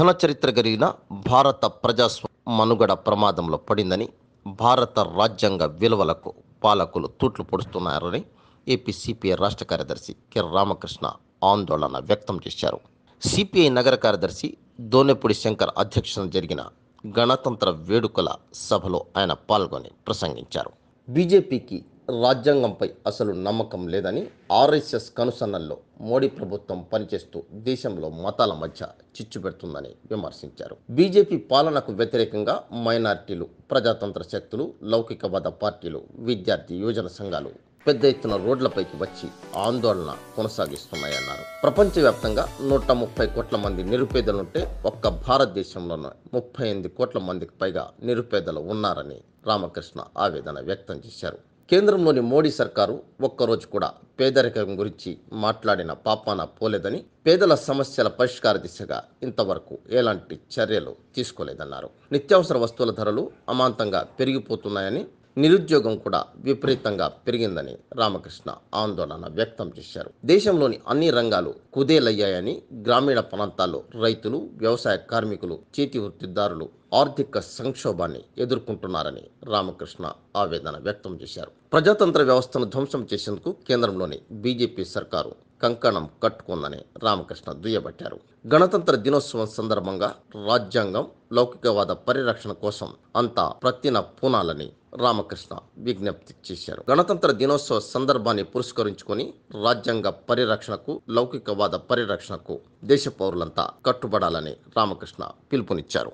ఘన చరిత్ర కలిగిన భారత ప్రజాస్వ మనుగడ ప్రమాదంలో పడిందని భారత రాజ్యాంగ విలువలకు పాలకులు తూట్లు పొడుస్తున్నారని ఏపీ సిపిఐ రాష్ట్ర కార్యదర్శి కె రామకృష్ణ ఆందోళన వ్యక్తం చేశారు సిపిఐ నగర కార్యదర్శి దోనెపూడి శంకర్ అధ్యక్షతన జరిగిన గణతంత్ర వేడుకల సభలో ఆయన పాల్గొని ప్రసంగించారు బీజేపీకి రాజ్యాంగంపై అసలు నమ్మకం లేదని ఆర్ఎస్ఎస్ కనుసన్నల్లో మోడీ ప్రభుత్వం పనిచేస్తూ దేశంలో మతాల మధ్య చిచ్చు పెడుతుందని విమర్శించారు బీజేపీ పాలనకు వ్యతిరేకంగా మైనార్టీలు ప్రజాతంత్ర శక్తులు లౌకికవాద పార్టీలు విద్యార్థి యోజన సంఘాలు పెద్ద ఎత్తున రోడ్లపైకి వచ్చి ఆందోళన కొనసాగిస్తున్నాయన్నారు ప్రపంచవ్యాప్తంగా నూట ముప్పై కోట్ల మంది నిరుపేదలుంటే ఒక్క భారతదేశంలోనే ముప్పై ఎనిమిది కోట్ల మందికి పైగా నిరుపేదలు ఉన్నారని రామకృష్ణ ఆవేదన వ్యక్తం చేశారు కేంద్రంలోని మోడీ సర్కారు ఒక్కరోజు కూడా పేదరికం గురించి మాట్లాడిన పాపాన పోలేదని పేదల సమస్యల పరిష్కార దిశగా ఇంతవరకు ఎలాంటి చర్యలు తీసుకోలేదన్నారు నిత్యావసర వస్తువుల ధరలు అమాంతంగా పెరిగిపోతున్నాయని నిరుద్యోగం కూడా విపరీతంగా పెరిగిందని రామకృష్ణ ఆందోళన వ్యక్తం చేశారు దేశంలోని అన్ని రంగాలు కుదేలయ్యాయని గ్రామీణ ప్రాంతాల్లో రైతులు వ్యవసాయ కార్మికులు చేతి వృత్తిదారులు ఆర్థిక సంక్షోభాన్ని ఎదుర్కొంటున్నారని రామకృష్ణ ఆవేదన వ్యక్తం చేశారు ప్రజాతంత్ర వ్యవస్థను ధ్వంసం చేసేందుకు కేంద్రంలోని బీజేపీ సర్కారు కంకణం కట్టుకుందని రామకృష్ణ దుయ్యబట్టారు గణతంత్ర దినోత్సవం సందర్భంగా రాజ్యాంగం లౌకికవాద పరిరక్షణ కోసం అంతా ప్రతిన పూనాలని రామకృష్ణ విజ్ఞప్తి చేశారు గణతంత్ర దినోత్సవ సందర్భాన్ని పురస్కరించుకొని రాజ్యాంగ పరిరక్షణకు లౌకికవాద పరిరక్షణకు దేశ పౌరులంతా కట్టుబడాలని రామకృష్ణ పిలుపునిచ్చారు